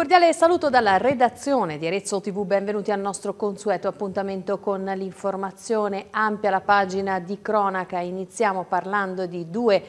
cordiale saluto dalla redazione di Arezzo TV, benvenuti al nostro consueto appuntamento con l'informazione ampia, la pagina di cronaca. Iniziamo parlando di due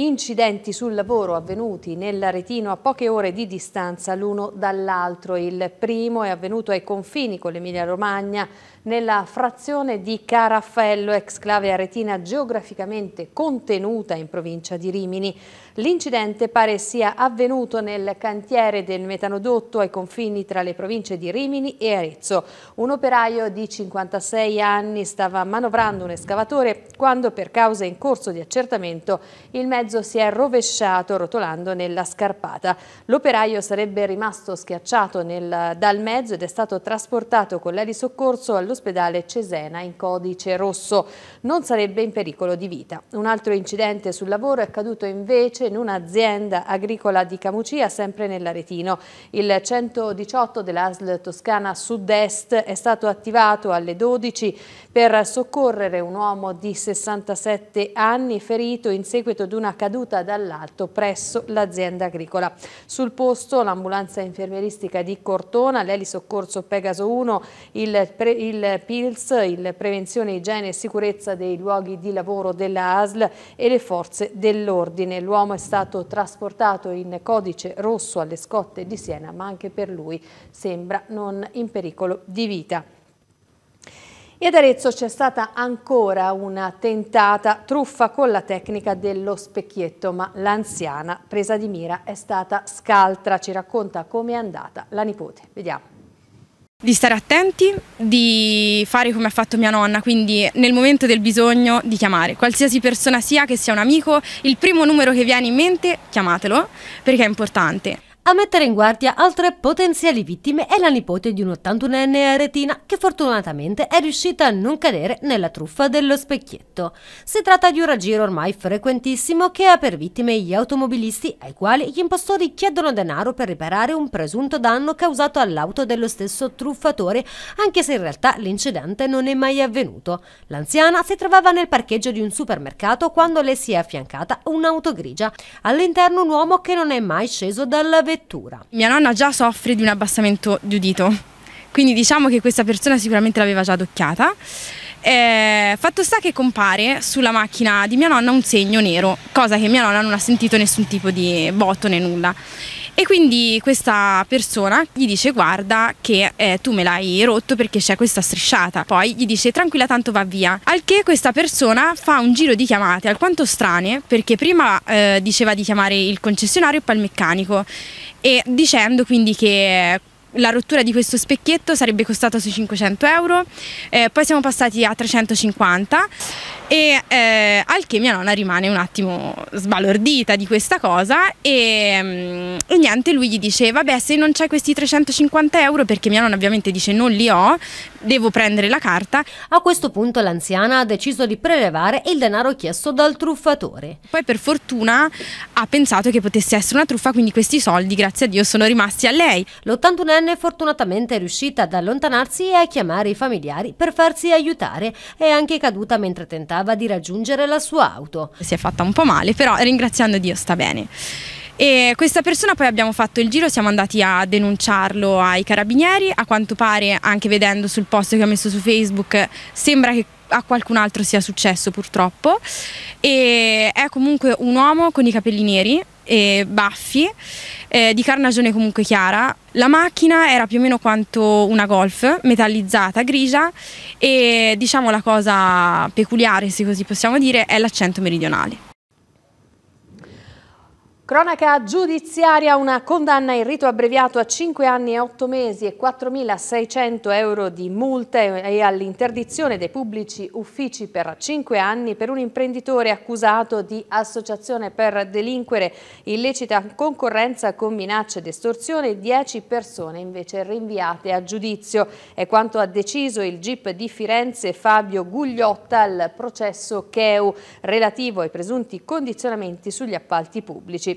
incidenti sul lavoro avvenuti nell'Aretino a poche ore di distanza l'uno dall'altro. Il primo è avvenuto ai confini con l'Emilia Romagna nella frazione di Caraffello, exclave aretina geograficamente contenuta in provincia di Rimini. L'incidente pare sia avvenuto nel cantiere del metanodotto ai confini tra le province di Rimini e Arezzo. Un operaio di 56 anni stava manovrando un escavatore quando per cause in corso di accertamento il medico mezzo si è rovesciato rotolando nella scarpata. L'operaio sarebbe rimasto schiacciato nel, dal mezzo ed è stato trasportato con l'aereo soccorso all'ospedale Cesena in codice rosso. Non sarebbe in pericolo di vita. Un altro incidente sul lavoro è accaduto invece in un'azienda agricola di Camucia, sempre nell'Aretino. Il 118 dell'ASL Toscana Sud-Est è stato attivato alle 12 per soccorrere un uomo di 67 anni ferito in seguito ad una una caduta dall'alto presso l'azienda agricola. Sul posto l'ambulanza infermieristica di Cortona, l'elisoccorso Pegaso 1, il, pre, il PILS, il Prevenzione, Igiene e Sicurezza dei luoghi di lavoro della ASL e le forze dell'ordine. L'uomo è stato trasportato in codice rosso alle scotte di Siena, ma anche per lui sembra non in pericolo di vita. E ad Arezzo c'è stata ancora una tentata truffa con la tecnica dello specchietto, ma l'anziana presa di mira è stata scaltra, ci racconta come è andata la nipote. Vediamo. Di stare attenti, di fare come ha fatto mia nonna, quindi nel momento del bisogno di chiamare qualsiasi persona sia, che sia un amico, il primo numero che viene in mente chiamatelo perché è importante. A mettere in guardia altre potenziali vittime è la nipote di un 81enne aretina che fortunatamente è riuscita a non cadere nella truffa dello specchietto. Si tratta di un raggiro ormai frequentissimo che ha per vittime gli automobilisti ai quali gli impostori chiedono denaro per riparare un presunto danno causato all'auto dello stesso truffatore, anche se in realtà l'incidente non è mai avvenuto. L'anziana si trovava nel parcheggio di un supermercato quando le si è affiancata un'auto grigia. All'interno un uomo che non è mai sceso dalla vettura lettura. Mia nonna già soffre di un abbassamento di udito, quindi diciamo che questa persona sicuramente l'aveva già adocchiata. Eh, fatto sta che compare sulla macchina di mia nonna un segno nero, cosa che mia nonna non ha sentito nessun tipo di botto né nulla. E quindi questa persona gli dice guarda che eh, tu me l'hai rotto perché c'è questa strisciata. Poi gli dice tranquilla tanto va via. Al che questa persona fa un giro di chiamate alquanto strane perché prima eh, diceva di chiamare il concessionario e poi il meccanico e dicendo quindi che la rottura di questo specchietto sarebbe costata sui 500 euro, eh, poi siamo passati a 350 e eh, al che mia nonna rimane un attimo sbalordita di questa cosa e, mm, e niente, lui gli dice vabbè se non c'è questi 350 euro perché mia nonna ovviamente dice non li ho, devo prendere la carta. A questo punto l'anziana ha deciso di prelevare il denaro chiesto dal truffatore. Poi per fortuna ha pensato che potesse essere una truffa, quindi questi soldi grazie a Dio sono rimasti a lei. L'81enne Anne fortunatamente è riuscita ad allontanarsi e a chiamare i familiari per farsi aiutare. È anche caduta mentre tentava di raggiungere la sua auto. Si è fatta un po' male, però ringraziando Dio sta bene. E questa persona poi abbiamo fatto il giro, siamo andati a denunciarlo ai carabinieri, a quanto pare anche vedendo sul post che ha messo su Facebook sembra che a qualcun altro sia successo purtroppo e è comunque un uomo con i capelli neri e baffi, eh, di carnagione comunque chiara. La macchina era più o meno quanto una golf, metallizzata, grigia e diciamo la cosa peculiare, se così possiamo dire, è l'accento meridionale. Cronaca giudiziaria, una condanna in rito abbreviato a 5 anni e 8 mesi e 4.600 euro di multe e all'interdizione dei pubblici uffici per 5 anni per un imprenditore accusato di associazione per delinquere, illecita concorrenza con minacce ed estorsione, 10 persone invece rinviate a giudizio. È quanto ha deciso il GIP di Firenze Fabio Gugliotta al processo CHEU relativo ai presunti condizionamenti sugli appalti pubblici.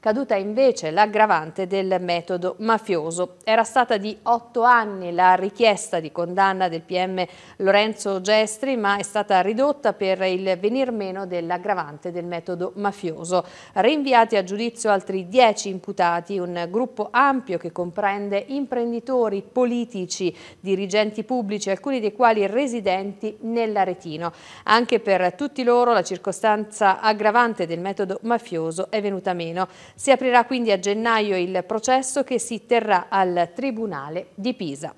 caduta invece l'aggravante del metodo mafioso. Era stata di otto anni la richiesta di condanna del PM Lorenzo Gestri, ma è stata ridotta per il venir meno dell'aggravante del metodo mafioso. Rinviati a giudizio altri dieci imputati, un gruppo ampio che comprende imprenditori, politici, dirigenti pubblici, alcuni dei quali residenti nell'Aretino. Anche per tutti loro la circostanza aggravante del metodo mafioso è venuta meno. Si aprirà quindi a gennaio il processo che si terrà al Tribunale di Pisa.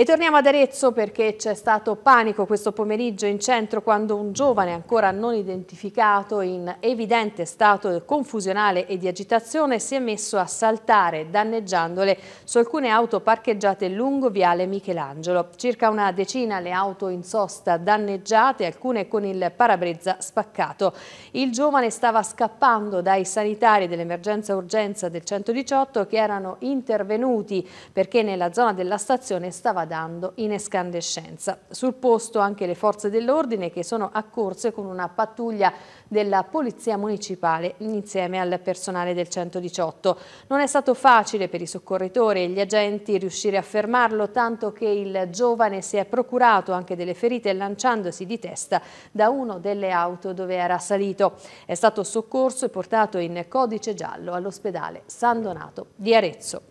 E torniamo ad Arezzo perché c'è stato panico questo pomeriggio in centro quando un giovane ancora non identificato in evidente stato confusionale e di agitazione si è messo a saltare danneggiandole su alcune auto parcheggiate lungo viale Michelangelo. Circa una decina le auto in sosta danneggiate, alcune con il parabrezza spaccato. Il giovane stava scappando dai sanitari dell'emergenza urgenza del 118 che erano intervenuti perché nella zona della stazione stava dando in escandescenza. Sul posto anche le forze dell'ordine che sono accorse con una pattuglia della Polizia Municipale insieme al personale del 118. Non è stato facile per i soccorritori e gli agenti riuscire a fermarlo, tanto che il giovane si è procurato anche delle ferite lanciandosi di testa da uno delle auto dove era salito. È stato soccorso e portato in codice giallo all'ospedale San Donato di Arezzo.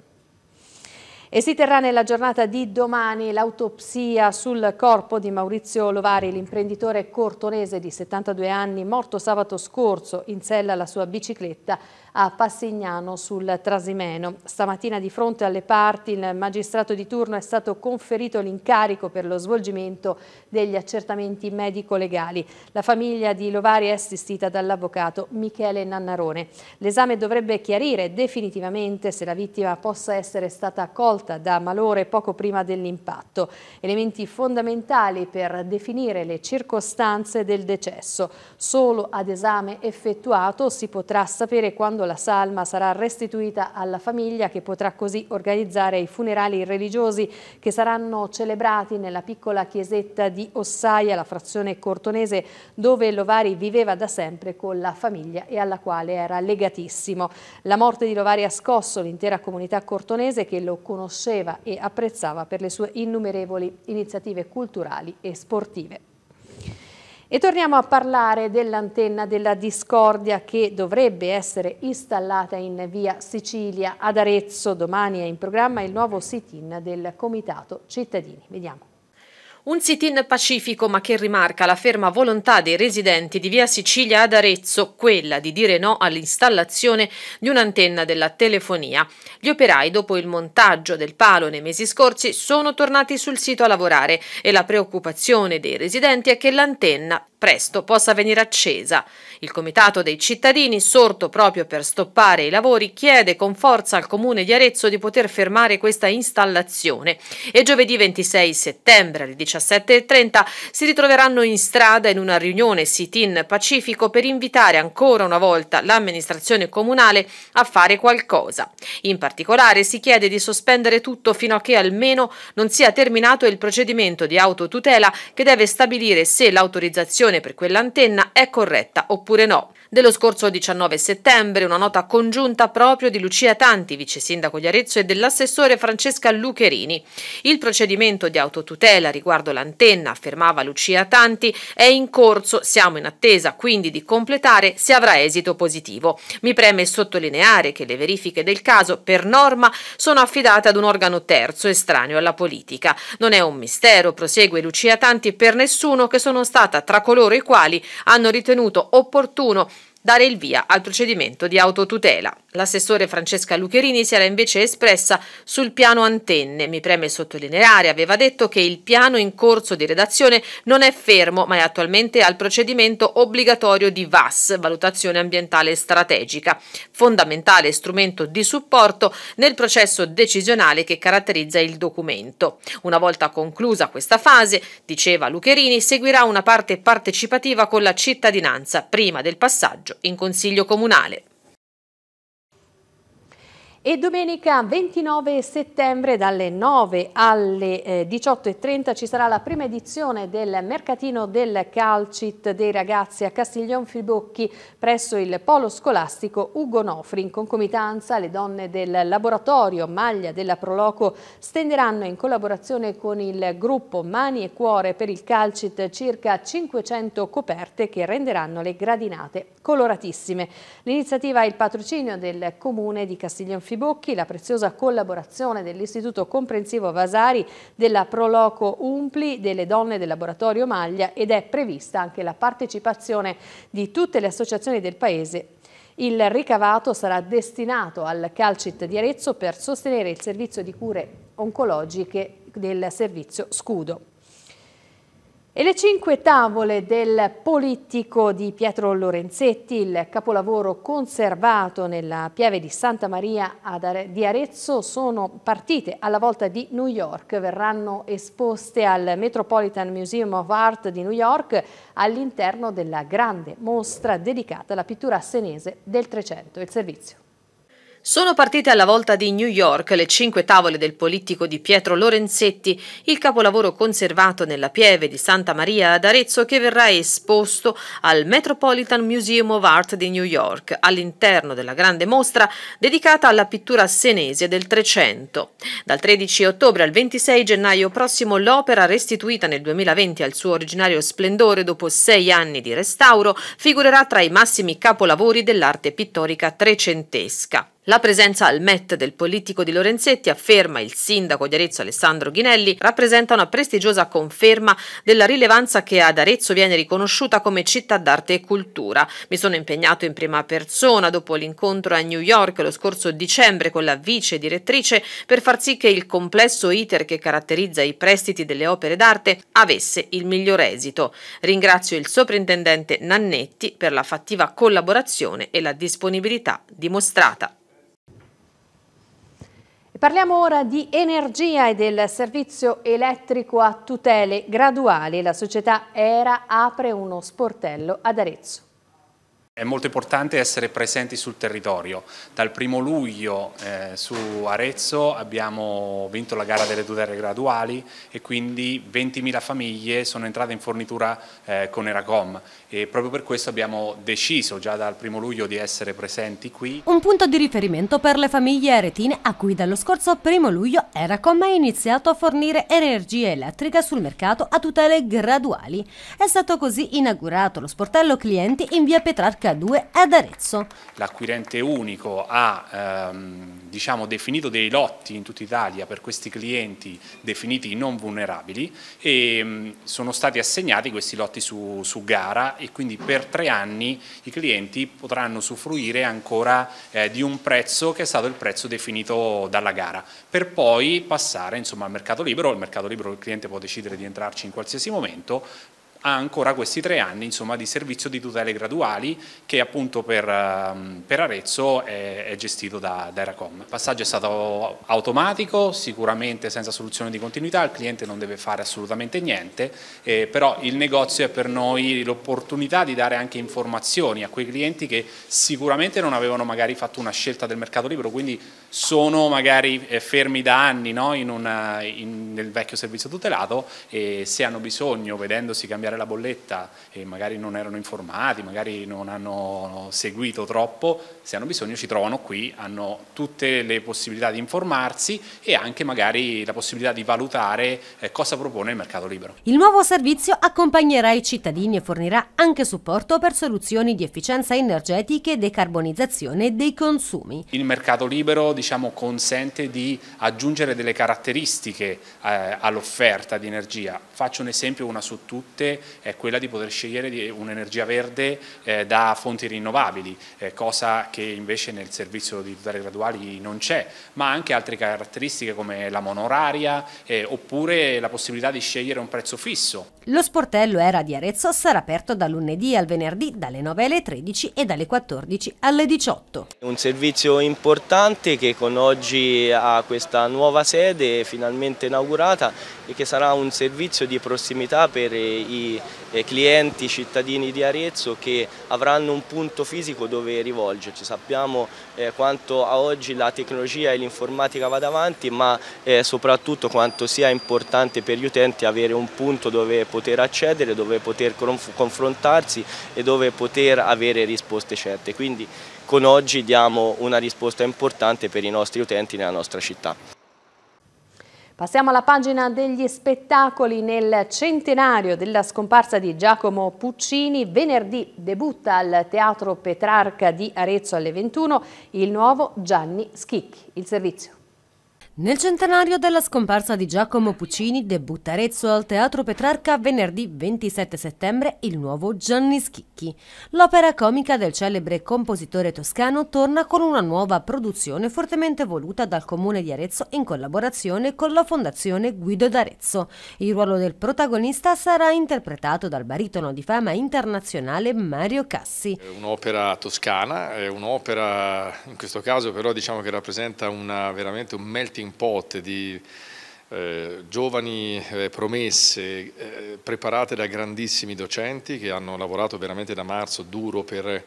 E si terrà nella giornata di domani l'autopsia sul corpo di Maurizio Lovari, l'imprenditore cortonese di 72 anni, morto sabato scorso in sella alla sua bicicletta a Passignano sul Trasimeno. Stamattina di fronte alle parti il magistrato di turno è stato conferito l'incarico per lo svolgimento degli accertamenti medico-legali. La famiglia di Lovari è assistita dall'avvocato Michele Nannarone. L'esame dovrebbe chiarire definitivamente se la vittima possa essere stata colta svolta da Malore poco prima dell'impatto, elementi fondamentali per definire le circostanze del decesso. Solo ad esame effettuato si potrà sapere quando la salma sarà restituita alla famiglia che potrà così organizzare i funerali religiosi che saranno celebrati nella piccola chiesetta di Ossaia, la frazione cortonese, dove Lovari viveva da sempre con la famiglia e alla quale era legatissimo. La morte di Lovari ha scosso l'intera comunità cortonese che lo conosceva conosceva e apprezzava per le sue innumerevoli iniziative culturali e sportive. E torniamo a parlare dell'antenna della discordia che dovrebbe essere installata in via Sicilia ad Arezzo. Domani è in programma il nuovo sit-in del Comitato Cittadini. Vediamo. Un sit-in pacifico ma che rimarca la ferma volontà dei residenti di via Sicilia ad Arezzo, quella di dire no all'installazione di un'antenna della telefonia. Gli operai, dopo il montaggio del palo nei mesi scorsi, sono tornati sul sito a lavorare e la preoccupazione dei residenti è che l'antenna presto possa venire accesa. Il Comitato dei cittadini, sorto proprio per stoppare i lavori, chiede con forza al Comune di Arezzo di poter fermare questa installazione e giovedì 26 settembre alle 17.30 si ritroveranno in strada in una riunione sit-in Pacifico per invitare ancora una volta l'amministrazione comunale a fare qualcosa. In particolare si chiede di sospendere tutto fino a che almeno non sia terminato il procedimento di autotutela che deve stabilire se l'autorizzazione direzione per quell'antenna è corretta oppure no. Dello scorso 19 settembre una nota congiunta proprio di Lucia Tanti, vice sindaco di Arezzo, e dell'assessore Francesca Lucherini. Il procedimento di autotutela riguardo l'antenna, affermava Lucia Tanti, è in corso, siamo in attesa quindi di completare se avrà esito positivo. Mi preme sottolineare che le verifiche del caso per norma sono affidate ad un organo terzo estraneo alla politica. Non è un mistero, prosegue Lucia Tanti, per nessuno che sono stata tra coloro coloro i quali hanno ritenuto opportuno dare il via al procedimento di autotutela. L'assessore Francesca Lucherini si era invece espressa sul piano antenne. Mi preme sottolineare, aveva detto che il piano in corso di redazione non è fermo, ma è attualmente al procedimento obbligatorio di VAS, valutazione ambientale strategica, fondamentale strumento di supporto nel processo decisionale che caratterizza il documento. Una volta conclusa questa fase, diceva Lucherini, seguirà una parte partecipativa con la cittadinanza prima del passaggio in consiglio comunale. E domenica 29 settembre dalle 9 alle 18.30 eh, ci sarà la prima edizione del mercatino del calcit dei ragazzi a Castiglion Fibocchi presso il polo scolastico Ugo Nofri. In concomitanza le donne del laboratorio Maglia della Proloco stenderanno in collaborazione con il gruppo Mani e Cuore per il calcit circa 500 coperte che renderanno le gradinate coloratissime. L'iniziativa è il patrocinio del comune di Castiglion Fibocchi Bocchi, la preziosa collaborazione dell'Istituto Comprensivo Vasari, della Proloco Umpli, delle donne del Laboratorio Maglia ed è prevista anche la partecipazione di tutte le associazioni del Paese il ricavato sarà destinato al Calcit di Arezzo per sostenere il servizio di cure oncologiche del servizio Scudo. E le cinque tavole del politico di Pietro Lorenzetti, il capolavoro conservato nella pieve di Santa Maria di Arezzo, sono partite alla volta di New York. Verranno esposte al Metropolitan Museum of Art di New York all'interno della grande mostra dedicata alla pittura senese del Trecento. Il servizio. Sono partite alla volta di New York le cinque tavole del politico di Pietro Lorenzetti, il capolavoro conservato nella pieve di Santa Maria ad Arezzo che verrà esposto al Metropolitan Museum of Art di New York, all'interno della grande mostra dedicata alla pittura senese del Trecento. Dal 13 ottobre al 26 gennaio prossimo l'opera restituita nel 2020 al suo originario splendore dopo sei anni di restauro figurerà tra i massimi capolavori dell'arte pittorica trecentesca. La presenza al MET del politico di Lorenzetti, afferma il sindaco di Arezzo Alessandro Ghinelli, rappresenta una prestigiosa conferma della rilevanza che ad Arezzo viene riconosciuta come città d'arte e cultura. Mi sono impegnato in prima persona dopo l'incontro a New York lo scorso dicembre con la vice direttrice per far sì che il complesso iter che caratterizza i prestiti delle opere d'arte avesse il miglior esito. Ringrazio il soprintendente Nannetti per la fattiva collaborazione e la disponibilità dimostrata. Parliamo ora di energia e del servizio elettrico a tutele graduali. La società ERA apre uno sportello ad Arezzo. È molto importante essere presenti sul territorio. Dal primo luglio eh, su Arezzo abbiamo vinto la gara delle tutele graduali e quindi 20.000 famiglie sono entrate in fornitura eh, con Eracom e proprio per questo abbiamo deciso già dal primo luglio di essere presenti qui. Un punto di riferimento per le famiglie aretine a cui dallo scorso primo luglio Eracom ha iniziato a fornire energia elettrica sul mercato a tutele graduali. È stato così inaugurato lo sportello clienti in via Petrarca H2 ad Arezzo. L'acquirente unico ha ehm, diciamo, definito dei lotti in tutta Italia per questi clienti definiti non vulnerabili e mh, mm, sono stati assegnati questi lotti su, su, gara e quindi per tre anni i clienti potranno usufruire ancora eh, di un prezzo che è stato il prezzo definito dalla gara per poi passare insomma, al mercato libero, il mercato libero il cliente può decidere di entrarci in qualsiasi momento ha ancora questi tre anni insomma, di servizio di tutele graduali che appunto per, ehm, per Arezzo è, è, gestito da, da Eracom. Il passaggio è stato automatico, sicuramente senza soluzione di continuità, il cliente non deve fare assolutamente niente, eh, però il negozio è per noi l'opportunità di dare anche informazioni a quei clienti che sicuramente non avevano magari fatto una scelta del mercato libero, quindi sono magari eh, fermi da anni no? in una, eh, in, nel vecchio servizio tutelato e se hanno bisogno, vedendosi cambiare la bolletta e magari non erano informati, magari non hanno seguito troppo, se hanno bisogno ci trovano qui, hanno tutte le possibilità di informarsi e anche magari la possibilità di valutare eh, cosa propone il mercato libero. Il nuovo servizio accompagnerà i cittadini e fornirà anche supporto per soluzioni di efficienza energetica e decarbonizzazione dei consumi. Il mercato libero diciamo, consente di aggiungere delle caratteristiche eh, all'offerta di energia. Faccio un esempio, una su tutte, è quella di poter scegliere un'energia verde eh, da fonti rinnovabili, eh, cosa che invece nel servizio di tutele graduali non c'è, ma anche altre caratteristiche come la monoraria eh, oppure la possibilità di scegliere un prezzo fisso. Lo sportello era di Arezzo sarà aperto da lunedì al venerdì dalle 9 alle 13 e dalle 14 alle 18. Un servizio importante che con oggi ha questa nuova sede finalmente inaugurata e che sarà un servizio di prossimità per i eh, clienti cittadini di Arezzo che avranno un punto fisico dove rivolgerci. Sappiamo eh, quanto a oggi la tecnologia e l'informatica vada avanti, ma eh, soprattutto quanto sia importante per gli utenti avere un punto dove poter accedere, dove poter confrontarsi e dove poter avere risposte certe. Quindi con oggi diamo una risposta importante per i nostri utenti nella nostra città. Passiamo alla pagina degli spettacoli nel centenario della scomparsa di Giacomo Puccini. Venerdì debutta al Teatro Petrarca di Arezzo alle 21 il nuovo Gianni Schicchi. Il servizio. Nel centenario della scomparsa di Giacomo Puccini debutta Arezzo al Teatro Petrarca venerdì 27 settembre il nuovo Gianni Schicchi. L'opera comica del celebre compositore toscano torna con una nuova produzione fortemente voluta dal Comune di Arezzo in collaborazione con la Fondazione Guido d'Arezzo. Il ruolo del protagonista sarà interpretato dal baritono di fama internazionale Mario Cassi. È Un'opera toscana, è un'opera in questo caso però diciamo che rappresenta una, veramente un melting melting pot di eh, giovani eh, promesse eh, preparate da grandissimi docenti che hanno lavorato veramente da marzo duro per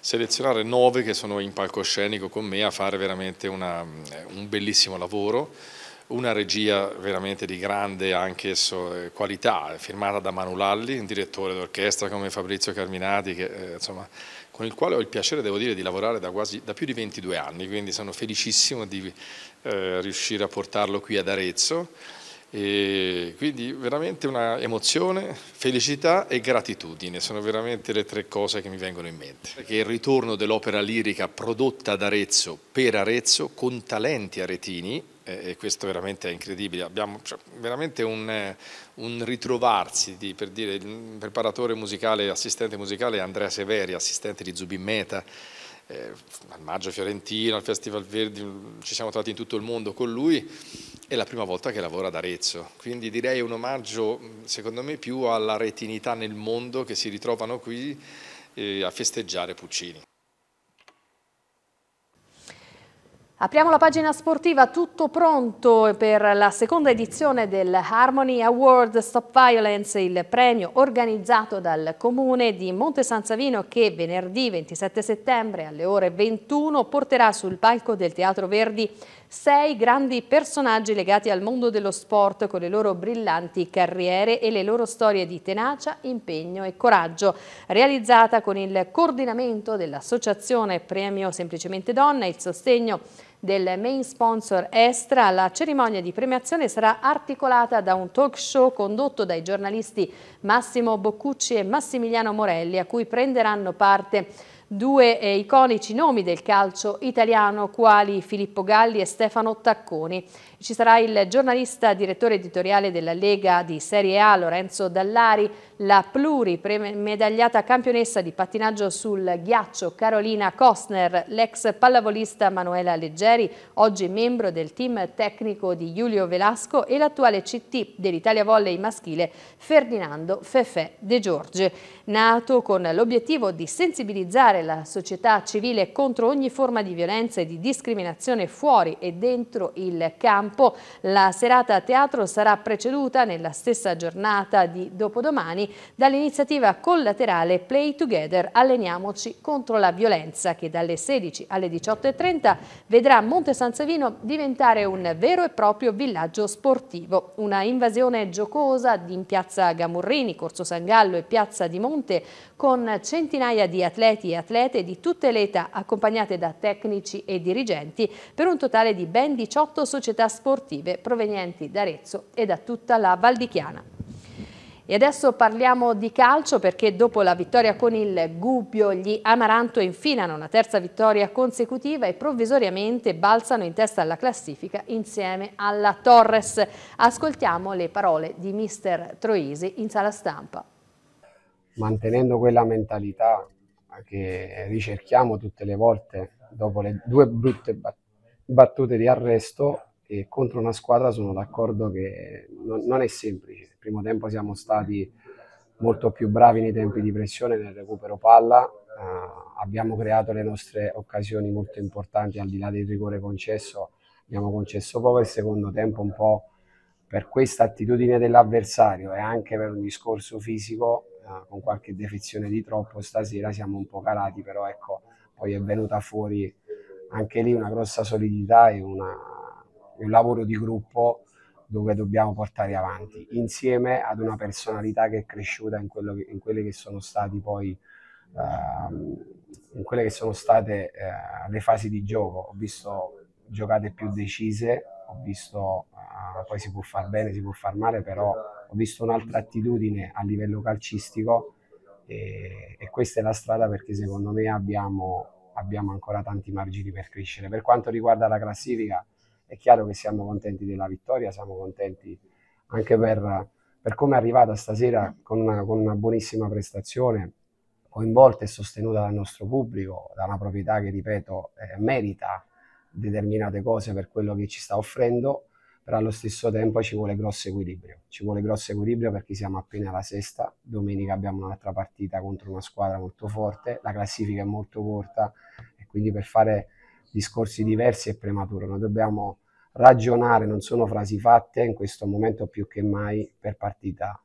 selezionare nove che sono in palcoscenico con me a fare veramente una, un bellissimo lavoro una regia veramente di grande anch'esso eh, qualità, eh, firmata da Manu Lalli, un direttore d'orchestra come Fabrizio Carminati, che eh, insomma con il quale ho il piacere, devo dire, di lavorare da, quasi, da più di 22 anni, quindi sono felicissimo di eh, riuscire a portarlo qui ad Arezzo. E quindi veramente una emozione, felicità e gratitudine sono veramente le tre cose che mi vengono in mente. Perché il ritorno dell'opera lirica prodotta ad Arezzo per Arezzo con talenti aretini e questo veramente è incredibile, abbiamo cioè, veramente un, eh, un ritrovarsi di, per dire, il preparatore musicale, assistente musicale Andrea Severi, assistente di Zubin Meta, eh, al Maggio Fiorentino, al Festival Verdi, ci siamo trovati in tutto il mondo con lui, è la prima volta che lavora ad Arezzo, quindi direi un omaggio secondo me più alla retinità nel mondo che si ritrovano qui eh, a festeggiare Puccini. Apriamo la pagina sportiva, tutto pronto per la seconda edizione del Harmony Award Stop Violence, il premio organizzato dal comune di Monte San Savino che venerdì 27 settembre alle ore 21 porterà sul palco del Teatro Verdi sei grandi personaggi legati al mondo dello sport con le loro brillanti carriere e le loro storie di tenacia, impegno e coraggio, realizzata con il coordinamento dell'Associazione Premio Semplicemente Donna e il sostegno del main sponsor Estra, la cerimonia di premiazione sarà articolata da un talk show condotto dai giornalisti Massimo Boccucci e Massimiliano Morelli, a cui prenderanno parte due eh, iconici nomi del calcio italiano quali Filippo Galli e Stefano Tacconi. Ci sarà il giornalista direttore editoriale della Lega di Serie A, Lorenzo Dallari, la plurimedagliata campionessa di pattinaggio sul ghiaccio Carolina Kostner, l'ex pallavolista Manuela Leggeri, oggi membro del team tecnico di Giulio Velasco e l'attuale CT dell'Italia Volley maschile Ferdinando Fefè De Giorge. Nato con l'obiettivo di sensibilizzare la società civile contro ogni forma di violenza e di discriminazione fuori e dentro il campo, campo. La serata a teatro sarà preceduta nella stessa giornata di dopodomani dall'iniziativa collaterale Play Together Alleniamoci contro la violenza che dalle 16 alle 18.30 vedrà Monte San Savino diventare un vero e proprio villaggio sportivo. Una invasione giocosa in piazza Gamurrini, Corso San Gallo e piazza di Monte con centinaia di atleti e atlete di tutte le età accompagnate da tecnici e dirigenti per un totale di ben 18 società sportive sportive provenienti da Arezzo e da tutta la Valdichiana. E adesso parliamo di calcio perché dopo la vittoria con il Gubbio gli Amaranto infilano una terza vittoria consecutiva e provvisoriamente balzano in testa alla classifica insieme alla Torres. Ascoltiamo le parole di mister Troisi in sala stampa. Mantenendo quella mentalità che ricerchiamo tutte le volte dopo le due brutte battute di arresto e contro una squadra sono d'accordo che non, non è semplice. Nel primo tempo siamo stati molto più bravi nei tempi di pressione, nel recupero palla, uh, abbiamo creato le nostre occasioni molto importanti al di là del rigore concesso, abbiamo concesso poco il secondo tempo un po' per questa attitudine dell'avversario e anche per un discorso fisico uh, con qualche defezione di troppo stasera siamo un po' calati, però ecco, poi è venuta fuori anche lì una grossa solidità e una è un lavoro di gruppo dove dobbiamo portare avanti insieme ad una personalità che è cresciuta in, che, in quelle che sono state poi uh, in quelle che sono state uh, le fasi di gioco. Ho visto giocate più decise, ho visto uh, poi si può far bene, si può far male, però ho visto un'altra attitudine a livello calcistico e, e questa è la strada perché secondo me abbiamo, abbiamo ancora tanti margini per crescere. Per quanto riguarda la classifica, è chiaro che siamo contenti della vittoria, siamo contenti anche per, per come è arrivata stasera con una, con una buonissima prestazione, coinvolta e sostenuta dal nostro pubblico, da una proprietà che, ripeto, eh, merita determinate cose per quello che ci sta offrendo, però allo stesso tempo ci vuole grosso equilibrio. Ci vuole grosso equilibrio perché siamo appena alla sesta, domenica abbiamo un'altra partita contro una squadra molto forte, la classifica è molto corta e quindi per fare discorsi diversi è prematuro, noi dobbiamo ragionare, non sono frasi fatte in questo momento più che mai per partita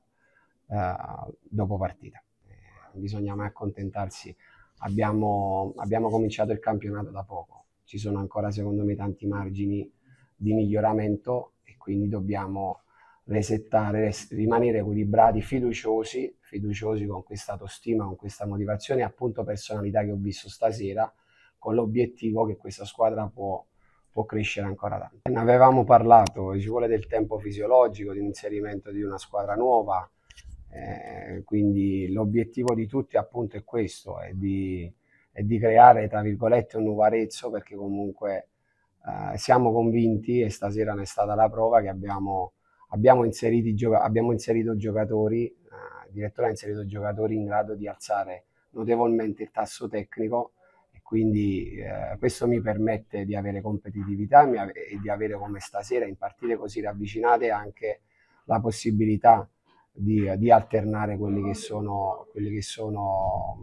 eh, dopo partita. Eh, bisogna mai accontentarsi, abbiamo, abbiamo cominciato il campionato da poco, ci sono ancora secondo me tanti margini di miglioramento e quindi dobbiamo resettare, rimanere equilibrati, fiduciosi, fiduciosi con questa autostima, con questa motivazione e appunto personalità che ho visto stasera con l'obiettivo che questa squadra può, può crescere ancora tanto. Ne avevamo parlato, ci vuole del tempo fisiologico di inserimento di una squadra nuova, eh, quindi l'obiettivo di tutti appunto è questo, è di, è di creare tra virgolette un nuovo Arezzo perché comunque eh, siamo convinti e stasera ne è stata la prova che abbiamo, abbiamo, abbiamo inserito giocatori, eh, il direttore ha inserito giocatori in grado di alzare notevolmente il tasso tecnico quindi eh, questo mi permette di avere competitività av e di avere come stasera in partite così ravvicinate anche la possibilità di, di alternare quelli che, sono, quelli che sono,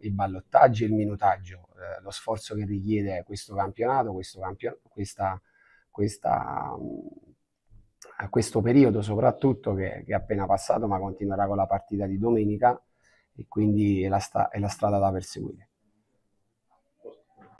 i ballottaggi e il minutaggio, eh, lo sforzo che richiede questo campionato, questo, campio questa, questa, mh, questo periodo soprattutto che, che è appena passato ma continuerà con la partita di domenica e quindi è la, è la strada da perseguire.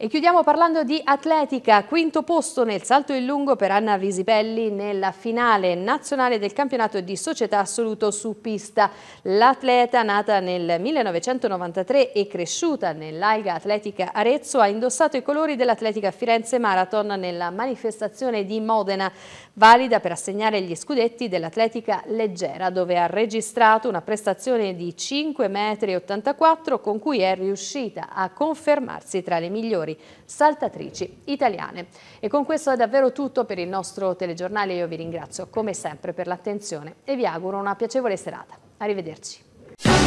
E chiudiamo parlando di atletica, quinto posto nel salto in lungo per Anna Visipelli nella finale nazionale del campionato di società assoluto su pista. L'atleta nata nel 1993 e cresciuta nell'Alga Atletica Arezzo ha indossato i colori dell'Atletica Firenze Marathon nella manifestazione di Modena, valida per assegnare gli scudetti dell'atletica leggera dove ha registrato una prestazione di 5,84 m con cui è riuscita a confermarsi tra le migliori migliori saltatrici italiane. E con questo è davvero tutto per il nostro telegiornale. Io vi ringrazio come sempre per l'attenzione e vi auguro una piacevole serata. Arrivederci.